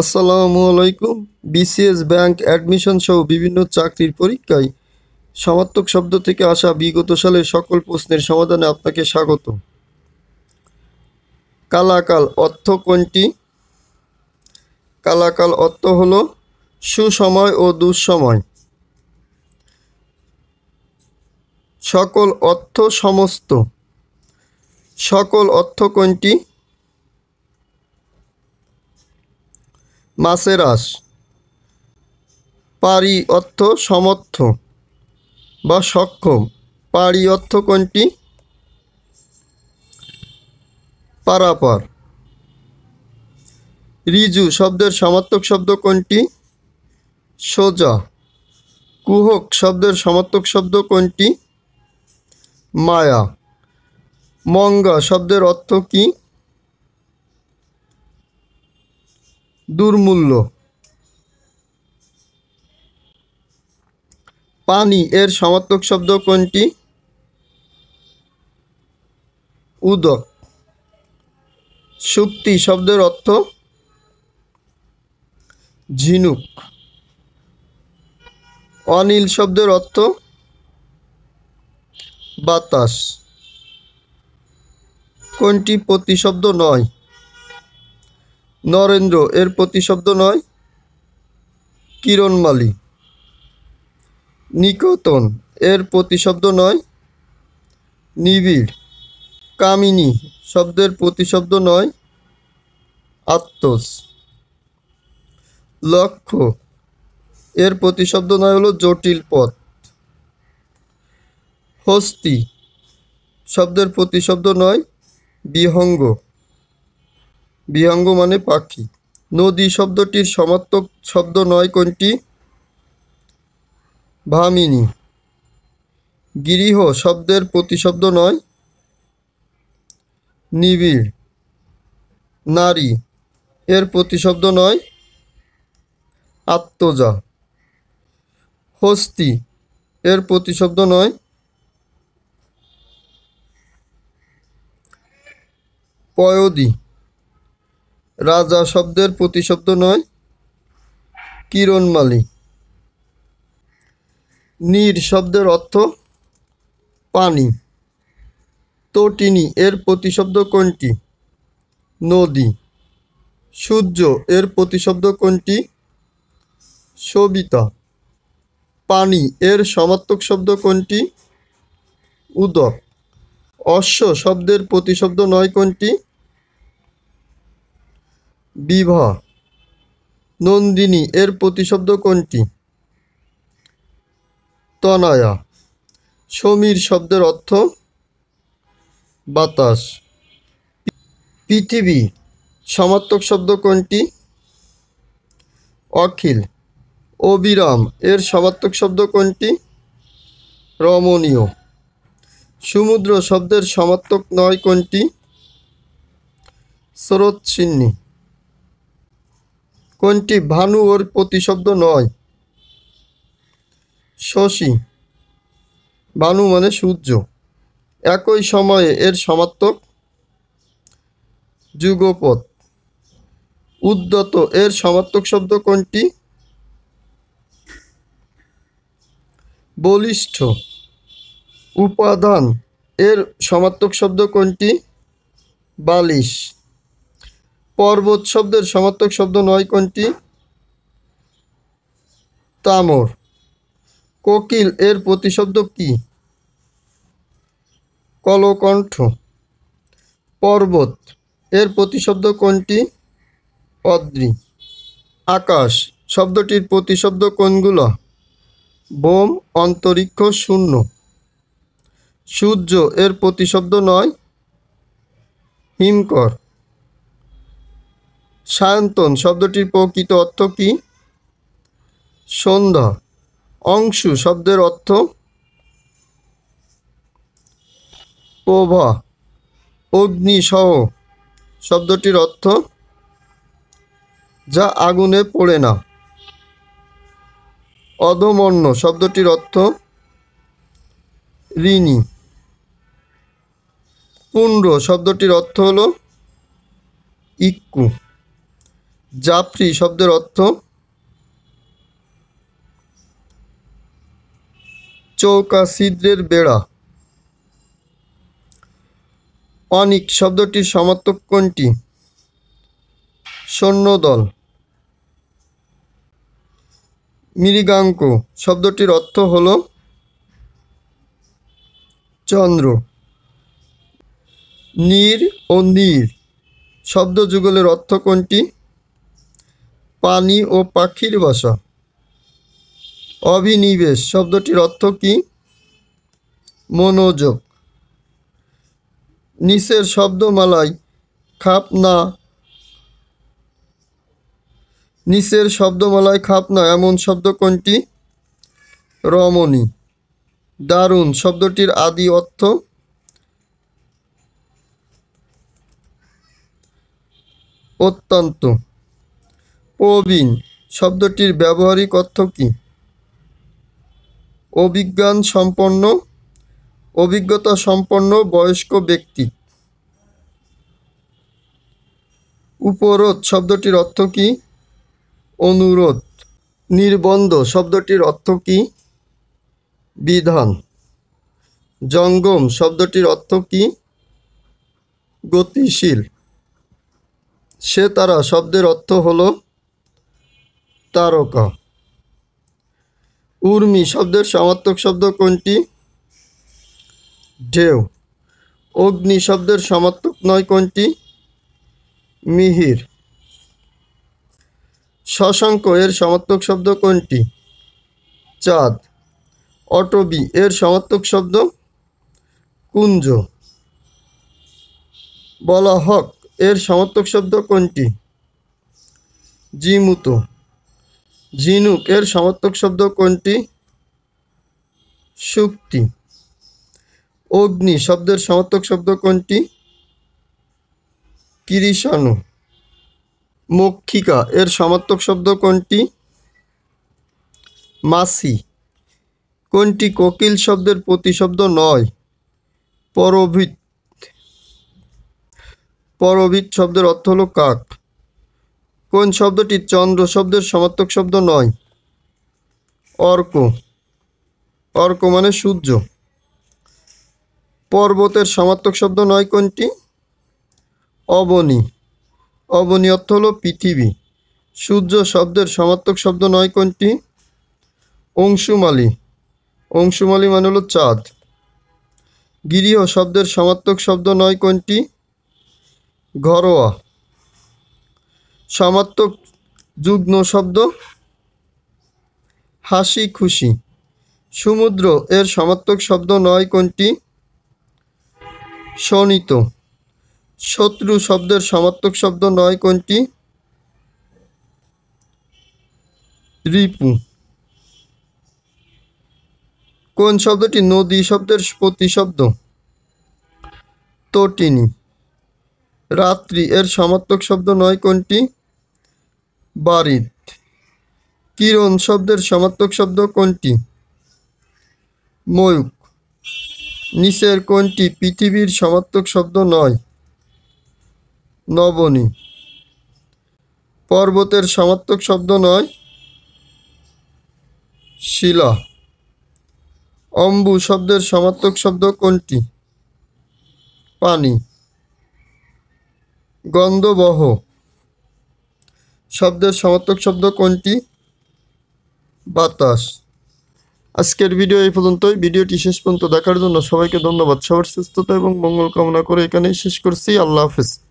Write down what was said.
আসসালামু আলাইকুম BCS bank admission সহ বিভিন্ন চাকরির পরীক্ষায় সমার্থক শব্দ থেকে আসা বিগত সালের সকল প্রশ্নের সমাধানে আপনাকে স্বাগত কালাকাল অর্থ কোনটি কালাকাল অর্থ হল সুসময় ও দুঃসময় সকল অর্থ সমস্ত সকল অর্থ কোনটি মাছের আস পারি অর্থ সমর্থ বা সক্ষম পারি অর্থ কোনটি পারাপার রিজু শব্দের সমার্থক শব্দ কোনটি সোজা কুহক শব্দের সমার্থক শব্দ কোনটি মায়া মঙ্গা শব্দের অর্থ কী দুর্মূল্য পানি এর সমার্থক শব্দ কোনটি উদক শক্তি শব্দের অর্থ ঝিনুক অনিল শব্দের অর্থ বাতাস কোনটি প্রতিশব্দ নয় নরেন্দ্র এর প্রতিশব্দ নয় কিরণমালি নিকতন এর প্রতিশব্দ নয় নিবিড় কামিনী শব্দের প্রতিশব্দ নয় আত্মস লক্ষ্য এর প্রতিশব্দ নয় হলো জটিল পথ হস্তি শব্দের প্রতিশব্দ নয় বিহঙ্গ বিহাঙ্গ মানে পাখি নদী শব্দটির সমাত্মক শব্দ নয় কোনটি ভামিনী গিরিহ শব্দের প্রতিশব্দ নয় নিবিড় নারী এর প্রতিশব্দ নয় আত্মজা হস্তি এর প্রতিশব্দ নয় পয়দি রাজা শব্দের প্রতিশব্দ নয় কিরণমালি নীর শব্দের অর্থ পানি তটিনী এর প্রতিশব্দ কোনটি নদী সূর্য এর প্রতিশব্দ কোনটি সবিতা পানি এর সমার্থক শব্দ কোনটি উদক অশ্ব শব্দের প্রতিশব্দ নয় কোনটি বিভ নন্দিনী এর প্রতিশব্দ কোনটি তনয়া সমীর শব্দের অর্থ বাতাস পৃথিবী সমার্থক শব্দ কোনটি অখিল অবিরাম এর সমার্থক শব্দ কোনটি রমণীয় সমুদ্র শব্দের সমার্থক নয় কোনটি স্রোত কোনটি ভানু ওর প্রতিশব্দ নয় শশী ভানু মানে সূর্য একই সময়ে এর সমাত্মক যুগপথ উদ্যত এর সমার্থক শব্দ কোনটি বলিষ্ঠ উপাদান এর সমার্থক শব্দ কোনটি বালিশ পর্বত শব্দের সমার্থক শব্দ নয় কোনটি তামর কোকিল এর প্রতিশব্দ কি কলকণ্ঠ পর্বত এর প্রতিশব্দ কোনটি অদ্রি আকাশ শব্দটির প্রতিশব্দ কোনগুলো বোম অন্তরিক্ষ শূন্য সূর্য এর প্রতিশব্দ নয় হিমকর সায়ন্তন শব্দটির প্রকৃত অর্থ কি সন্ধ্যা অংশু শব্দের অর্থ প্রভা অগ্নিসহ শব্দটির অর্থ যা আগুনে পড়ে না অধমর্ণ শব্দটির অর্থ ঋণী পুণ্ড শব্দটির অর্থ হল ইক্কু জাফরি শব্দের অর্থ চৌকা ছিদ্রের বেড়া অনিক শব্দটির সমর্থক কোনটি সৈন্যদল মৃগাঙ্ক শব্দটির অর্থ হল চন্দ্র নীর ও নীর শব্দ যুগলের অর্থ কোনটি পানি ও পাখির বাসা অভিনিবেশ শব্দটির অর্থ কি মনোযোগ নিচের শব্দমালায় খাপ না নিচের শব্দমালায় খাপ না এমন শব্দ কোনটি রমণী দারুণ শব্দটির আদি অর্থ অত্যন্ত প্রবীণ শব্দটির ব্যবহারিক অর্থ কী অভিজ্ঞান সম্পন্ন অভিজ্ঞতা সম্পন্ন বয়স্ক ব্যক্তি উপরোধ শব্দটির অর্থ কী অনুরোধ নির্বন্ধ শব্দটির অর্থ কী বিধান জঙ্গম শব্দটির অর্থ কী গতিশীল সে তারা শব্দের অর্থ হলো তারকা উর্মি শব্দের সমার্থক শব্দ কোনটি ঢেউ অগ্নি শব্দের সমার্থক নয় কোনটি মিহির শশাঙ্ক এর সমার্থক শব্দ কোনটি চাঁদ অটবি এর সমার্থক শব্দ কুঞ্জ বলা হক এর সমার্থক শব্দ কোনটি জিমুতো ঝিনুক এর সমর্থক শব্দ কোনটি শুক্তি অগ্নি শব্দের সমর্থক শব্দ কোনটি কিরিশানু মক্ষিকা এর সমর্থক শব্দ কোনটি মাসি কোনটি কোকিল শব্দের প্রতিশব্দ নয় পরভিত পরভিত শব্দের অর্থ হলো কাক কোন শব্দটি চন্দ্র শব্দের সমার্থক শব্দ নয় অর্ক অর্ক মানে সূর্য পর্বতের সমার্থক শব্দ নয় কোনটি অবনী অবনী অর্থ হল পৃথিবী সূর্য শব্দের সমার্থক শব্দ নয় কোনটি অংশুমালি অংশুমালি মানে হলো চাঁদ গৃহ শব্দের সমার্থক শব্দ নয় কোনটি ঘরোয়া সমাত্মক যুগ্ম শব্দ হাসি খুশি সমুদ্র এর সমাত্মক শব্দ নয় কোনটি শনিত শত্রু শব্দের সমাত্মক শব্দ নয় কোনটি রিপু কোন শব্দটি নদী শব্দের প্রতিশব্দ তটিনী রাত্রি এর সমাত্মক শব্দ নয় কোনটি বারিদ কিরণ শব্দের সমার্থক শব্দ কোনটি ময়ূক নিচের কোনটি পৃথিবীর সমার্থক শব্দ নয় নবনী পর্বতের সমার্থক শব্দ নয় শিলা অম্বু শব্দের সমার্থক শব্দ কোনটি পানি গন্ধবহ শব্দের সমর্থক শব্দ কোনটি বাতাস আজকের ভিডিও এই পর্যন্তই ভিডিওটি শেষ পর্যন্ত দেখার জন্য সবাইকে ধন্যবাদ সবার সুস্থতা এবং মঙ্গল কামনা করে এখানেই শেষ করছি আল্লাহ হাফিজ